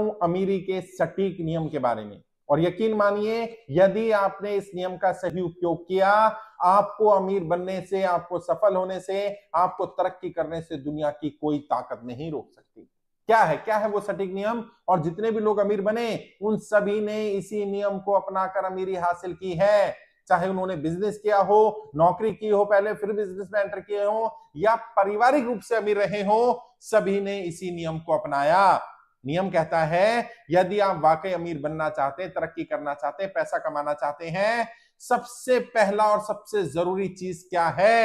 अमीरी के सटीक नियम के बारे में और यकीन मानिए यदि आपने इस नियम का सही उपयोग किया आपको अमीर बनने से आपको सफल होने से आपको तरक्की करने से दुनिया की कोई ताकत नहीं रोक सकती क्या है क्या है वो सटीक नियम और जितने भी लोग अमीर बने उन सभी ने इसी नियम को अपनाकर अमीरी हासिल की है चाहे उन्होंने बिजनेस किया हो नौकरी की हो पहले फिर बिजनेस में एंटर किए हो या पारिवारिक रूप से अमीर रहे हो सभी ने इसी नियम को अपनाया नियम कहता है यदि आप वाकई अमीर बनना चाहते हैं तरक्की करना चाहते हैं पैसा कमाना चाहते हैं सबसे पहला और सबसे जरूरी चीज क्या है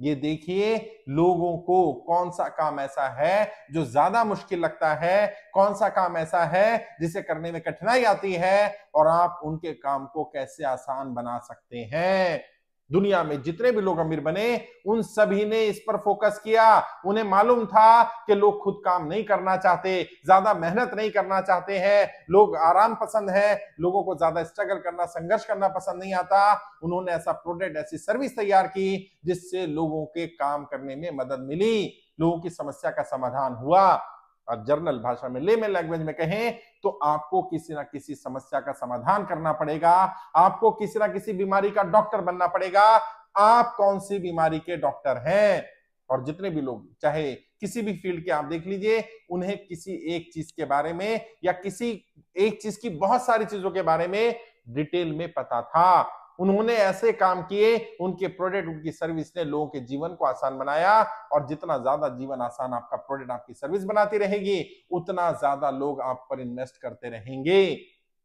ये देखिए लोगों को कौन सा काम ऐसा है जो ज्यादा मुश्किल लगता है कौन सा काम ऐसा है जिसे करने में कठिनाई आती है और आप उनके काम को कैसे आसान बना सकते हैं दुनिया में जितने भी लोग अमीर बने उन सभी ने इस पर फोकस किया उन्हें मालूम था कि लोग खुद काम नहीं करना चाहते ज्यादा मेहनत नहीं करना चाहते हैं लोग आराम पसंद है लोगों को ज्यादा स्ट्रगल करना संघर्ष करना पसंद नहीं आता उन्होंने ऐसा प्रोडक्ट ऐसी सर्विस तैयार की जिससे लोगों के काम करने में मदद मिली लोगों की समस्या का समाधान हुआ और जर्नल भाषा में लेमेन लैंग्वेज में कहें तो आपको किसी ना किसी समस्या का समाधान करना पड़ेगा आपको किसी ना किसी बीमारी का डॉक्टर बनना पड़ेगा आप कौन सी बीमारी के डॉक्टर हैं और जितने भी लोग चाहे किसी भी फील्ड के आप देख लीजिए उन्हें किसी एक चीज के बारे में या किसी एक चीज की बहुत सारी चीजों के बारे में डिटेल में पता था उन्होंने ऐसे काम किए उनके प्रोडक्ट उनकी सर्विस ने लोगों के जीवन को आसान बनाया और जितना ज्यादा जीवन आसान आपका प्रोडक्ट आपकी सर्विस बनाती रहेगी उतना ज्यादा लोग आप पर इन्वेस्ट करते रहेंगे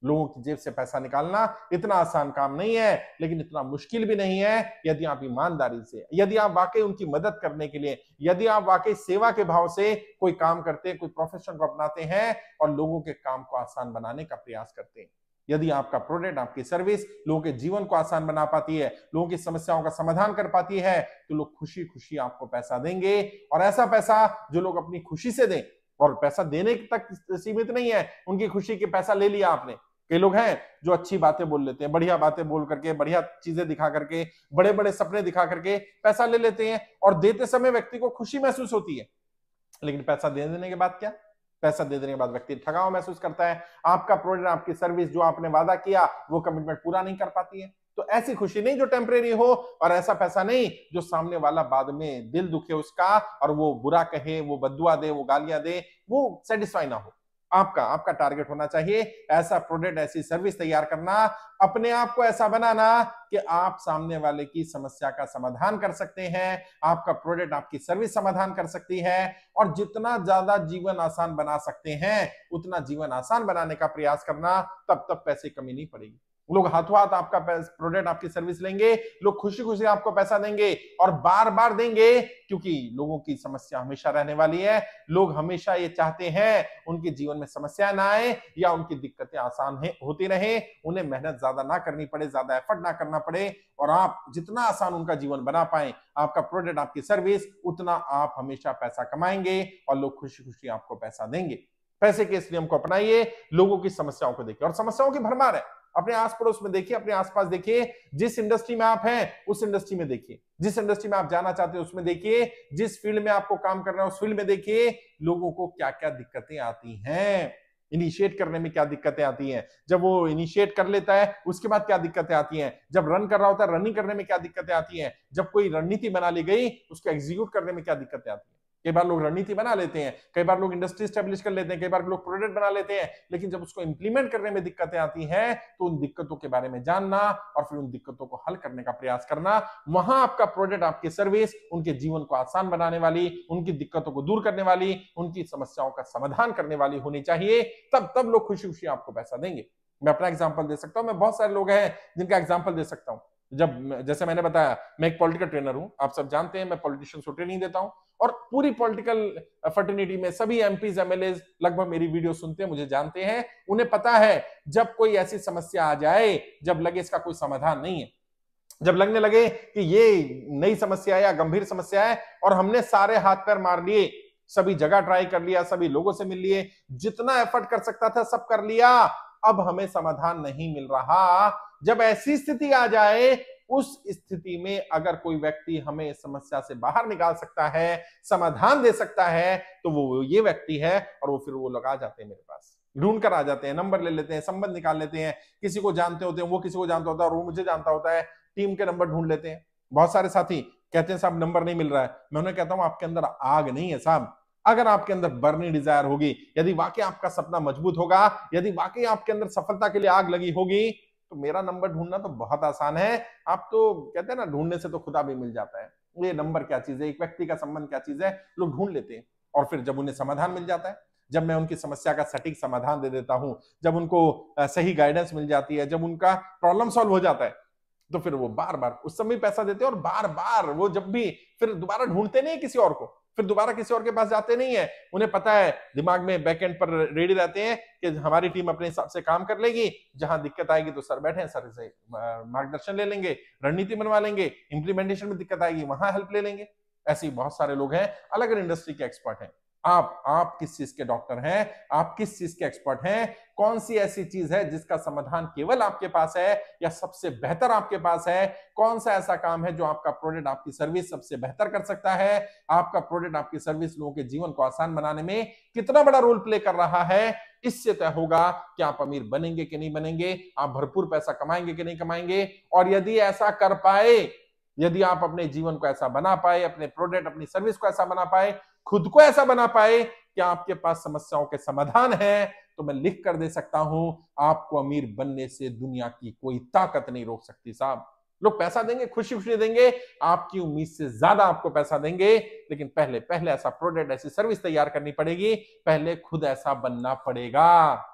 लोगों की जेब से पैसा निकालना इतना आसान काम नहीं है लेकिन इतना मुश्किल भी नहीं है यदि आप ईमानदारी से यदि आप वाकई उनकी मदद करने के लिए यदि आप वाकई सेवा के भाव से कोई काम करते हैं कोई प्रोफेशन को अपनाते हैं और लोगों के काम को आसान बनाने का प्रयास करते हैं यदि आपका प्रोडक्ट आपकी सर्विस लोगों के जीवन को आसान बना पाती है लोगों की समस्याओं का समाधान कर पाती है तो लोग खुशी खुशी आपको पैसा देंगे और ऐसा पैसा जो लोग अपनी खुशी से दें और पैसा देने तक सीमित नहीं है उनकी खुशी के पैसा ले लिया आपने कई लोग हैं जो अच्छी बातें बोल लेते हैं बढ़िया बातें बोल करके बढ़िया चीजें दिखा करके बड़े बड़े सपने दिखा करके पैसा ले लेते हैं और देते समय व्यक्ति को खुशी महसूस होती है लेकिन पैसा दे देने के बाद क्या पैसा दे देने के बाद व्यक्ति ठगाव महसूस करता है आपका प्रोडक्ट आपकी सर्विस जो आपने वादा किया वो कमिटमेंट पूरा नहीं कर पाती है तो ऐसी खुशी नहीं जो टेम्परेरी हो और ऐसा पैसा नहीं जो सामने वाला बाद में दिल दुखे उसका और वो बुरा कहे वो बदुआ दे वो गालियां दे वो सेटिस्फाई ना हो आपका आपका टारगेट होना चाहिए ऐसा प्रोडक्ट ऐसी सर्विस तैयार करना अपने आप को ऐसा बनाना कि आप सामने वाले की समस्या का समाधान कर सकते हैं आपका प्रोडक्ट आपकी सर्विस समाधान कर सकती है और जितना ज्यादा जीवन आसान बना सकते हैं उतना जीवन आसान बनाने का प्रयास करना तब तब पैसे कमी नहीं पड़ेगी लोग हाथों हाथ आपका प्रोडक्ट आपकी सर्विस लेंगे लोग खुशी खुशी आपको पैसा देंगे और बार बार देंगे क्योंकि लोगों की समस्या हमेशा रहने वाली है लोग हमेशा ये चाहते हैं उनके जीवन में समस्या ना आए या उनकी दिक्कतें आसान है होती रहे उन्हें मेहनत ज्यादा ना करनी पड़े ज्यादा एफर्ट ना करना पड़े और आप जितना आसान उनका जीवन बना पाए आपका प्रोडक्ट आपकी सर्विस उतना आप हमेशा पैसा कमाएंगे और लोग खुशी खुशी आपको पैसा देंगे पैसे के इस नियम को अपनाइए लोगों की समस्याओं को देखिए और समस्याओं की भरमार है अपने आस पड़ोस में देखिए अपने आसपास देखिए जिस इंडस्ट्री में आप हैं उस इंडस्ट्री में देखिए जिस इंडस्ट्री में आप जाना चाहते हैं उसमें देखिए जिस फील्ड में आपको काम करना है उस फील्ड में देखिए लोगों को क्या क्या दिक्कतें आती हैं इनिशिएट करने में क्या दिक्कतें आती हैं जब वो इनिशिएट कर लेता है उसके बाद क्या दिक्कतें आती हैं जब रन कर रहा होता है रनिंग करने में क्या दिक्कतें आती हैं जब कोई रणनीति बना ली गई उसको एग्जीक्यूट करने में क्या दिक्कतें आती हैं कई बार लोग रणनीति बना लेते हैं कई बार लोग इंडस्ट्री स्टेब्लिश कर लेते हैं कई बार लोग प्रोडक्ट बना लेते हैं लेकिन जब उसको इंप्लीमेंट करने में दिक्कतें आती हैं तो उन दिक्कतों के बारे में जानना और फिर उन दिक्कतों को हल करने का प्रयास करना वहां आपका प्रोडक्ट आपकी सर्विस उनके जीवन को आसान बनाने वाली उनकी दिक्कतों को दूर करने वाली उनकी समस्याओं का समाधान करने वाली होनी चाहिए तब तब लोग खुशी खुशी आपको पैसा देंगे मैं अपना एग्जाम्पल दे सकता हूँ मैं बहुत सारे लोग हैं जिनका एग्जाम्पल दे सकता हूँ जब जैसे मैंने बताया मैं एक पॉलिटिकल ट्रेनर हूं आप सब जानते हैं मैं पॉलिटिशियंस को ट्रेनिंग देता हूं और पूरी पॉलिटिकल फर्टिनिटी में सभी एम एमएलए लगभग मेरी वीडियो सुनते हैं मुझे जानते हैं उन्हें पता है जब कोई ऐसी समस्या आ जाए जब लगे इसका कोई समाधान नहीं है जब लगने लगे कि ये नई समस्या है या गंभीर समस्या है और हमने सारे हाथ पैर मार लिए सभी जगह ट्राई कर लिया सभी लोगों से मिल लिए जितना एफर्ट कर सकता था सब कर लिया अब हमें समाधान नहीं मिल रहा जब ऐसी स्थिति आ जाए उस स्थिति में अगर कोई व्यक्ति हमें इस समस्या से बाहर निकाल सकता है समाधान दे सकता है तो वो ये व्यक्ति है और वो फिर वो लगा जाते हैं मेरे पास ढूंढ कर आ जाते हैं नंबर ले लेते हैं संबंध निकाल लेते हैं किसी को जानते होते हैं वो किसी को जानता होता है और वो मुझे जानता होता है टीम के नंबर ढूंढ लेते हैं बहुत सारे साथी कहते हैं साहब नंबर नहीं मिल रहा है मैं उन्हें कहता हूं आपके अंदर आग नहीं है साहब अगर आपके अंदर बर्निंग डिजायर होगी यदि वाकई आपका सपना मजबूत होगा यदि वाकई आपके अंदर सफलता के लिए आग लगी होगी तो मेरा नंबर ढूंढना तो बहुत आसान है आप तो कहते हैं ना ढूंढने से तो खुदा भी मिल जाता है ये नंबर क्या चीज है एक व्यक्ति का संबंध क्या चीज है लोग ढूंढ लेते हैं और फिर जब उन्हें समाधान मिल जाता है जब मैं उनकी समस्या का सटीक समाधान दे देता हूं जब उनको सही गाइडेंस मिल जाती है जब उनका प्रॉब्लम सॉल्व हो जाता है तो फिर वो बार बार उस समय पैसा देते हैं और बार बार वो जब भी फिर दोबारा ढूंढते नहीं किसी और को फिर दोबारा किसी और के पास जाते नहीं है उन्हें पता है दिमाग में बैक एंड पर रेडी रहते हैं कि हमारी टीम अपने हिसाब से काम कर लेगी जहां दिक्कत आएगी तो सर बैठे सर से मार्गदर्शन ले लेंगे रणनीति बनवा लेंगे इंप्लीमेंटेशन में दिक्कत आएगी वहां हेल्प ले लेंगे ऐसे बहुत सारे लोग हैं अलग अलग इंडस्ट्री के एक्सपर्ट हैं आप आप किस चीज के डॉक्टर हैं आप किस चीज के एक्सपर्ट हैं कौन सी ऐसी चीज है जिसका समाधान केवल आपके पास है या सबसे बेहतर आपके पास है कौन सा ऐसा काम है जो आपका प्रोडक्ट आपकी सर्विस सबसे बेहतर कर सकता है आपका प्रोडक्ट आपकी सर्विस लोगों के जीवन को आसान बनाने में कितना बड़ा रोल प्ले कर रहा है इससे तय होगा कि आप अमीर बनेंगे कि नहीं बनेंगे आप भरपूर पैसा कमाएंगे कि नहीं कमाएंगे और यदि ऐसा कर पाए यदि आप अपने जीवन को ऐसा बना पाए अपने प्रोडक्ट अपनी सर्विस को ऐसा बना पाए खुद को ऐसा बना पाए कि आपके पास समस्याओं के समाधान है तो मैं लिख कर दे सकता हूं आपको अमीर बनने से दुनिया की कोई ताकत नहीं रोक सकती साहब लोग पैसा देंगे खुशी खुशी देंगे आपकी उम्मीद से ज्यादा आपको पैसा देंगे लेकिन पहले पहले ऐसा प्रोडक्ट ऐसी सर्विस तैयार करनी पड़ेगी पहले खुद ऐसा बनना पड़ेगा